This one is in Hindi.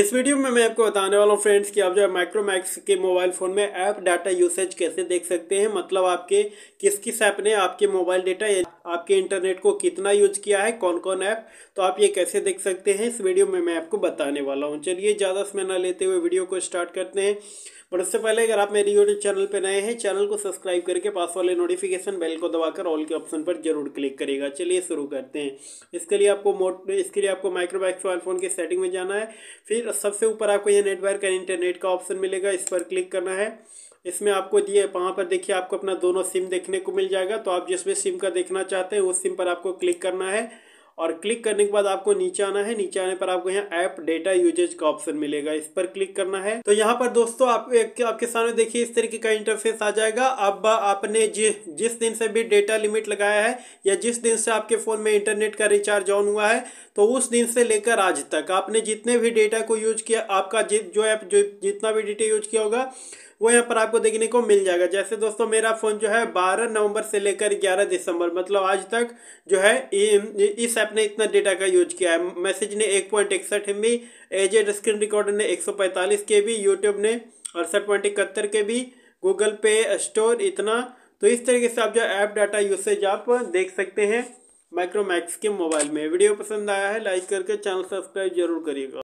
इस वीडियो में मैं आपको बताने वाला हूँ फ्रेंड्स कि आप जो है माइक्रोमैक्स के मोबाइल फ़ोन में ऐप डाटा यूसेज कैसे देख सकते हैं मतलब आपके किस किस ऐप ने आपके मोबाइल डाटा या आपके इंटरनेट को कितना यूज किया है कौन कौन ऐप तो आप ये कैसे देख सकते हैं इस वीडियो में मैं आपको बताने वाला हूँ चलिए ज़्यादा समय ना लेते हुए वीडियो को स्टार्ट करते हैं और उससे पहले अगर आप मेरे यूट्यूब चैनल पर नए हैं चैनल को सब्सक्राइब करके पास वाले नोटिफिकेशन बेल को दबाकर ऑल के ऑप्शन पर जरूर क्लिक करेगा चलिए शुरू करते हैं इसके लिए आपको मोट इसके लिए आपको माइक्रोमैक्स मोबाइल फ़ोन के सेटिंग में जाना है फिर फिर सबसे ऊपर आपको यह नेटवर्क एंड इंटरनेट का ऑप्शन मिलेगा इस पर क्लिक करना है इसमें आपको दिए वहाँ पर देखिए आपको अपना दोनों सिम देखने को मिल जाएगा तो आप जिसमें सिम का देखना चाहते हैं उस सिम पर आपको क्लिक करना है और क्लिक करने के बाद आपको नीचे आना है नीचे आने पर आपको यहाँ ऐप डेटा यूजेज का ऑप्शन मिलेगा इस पर क्लिक करना है तो यहाँ पर दोस्तों आप एक, आपके सामने देखिए इस तरीके का इंटरफेस आ जाएगा अब आपने जि, जिस दिन से भी डेटा लिमिट लगाया है या जिस दिन से आपके फोन में इंटरनेट का रिचार्ज ऑन हुआ है तो उस दिन से लेकर आज तक आपने जितने भी डेटा को यूज किया आपका जि, जो ऐप जो जितना भी डेटा यूज किया होगा वो यहाँ पर आपको देखने को मिल जाएगा जैसे दोस्तों मेरा फ़ोन जो है बारह नवंबर से लेकर ग्यारह दिसंबर मतलब आज तक जो है इस ऐप ने इतना डेटा का यूज किया है मैसेज ने एक पॉइंट इकसठ M B AZ screen recorder ने एक सौ पैंतालीस के बी यूट्यूब ने अड़सठ पॉइंट इकहत्तर के बी गूगल पे स्टोर इतना तो इस तरीके से आप जो ऐप डाटा यूसेज आप देख सकते हैं माइक्रोमैक्स के मोबाइल में वीडियो पसंद आया है लाइक करके चैनल सब्सक्राइब जरूर करिएगा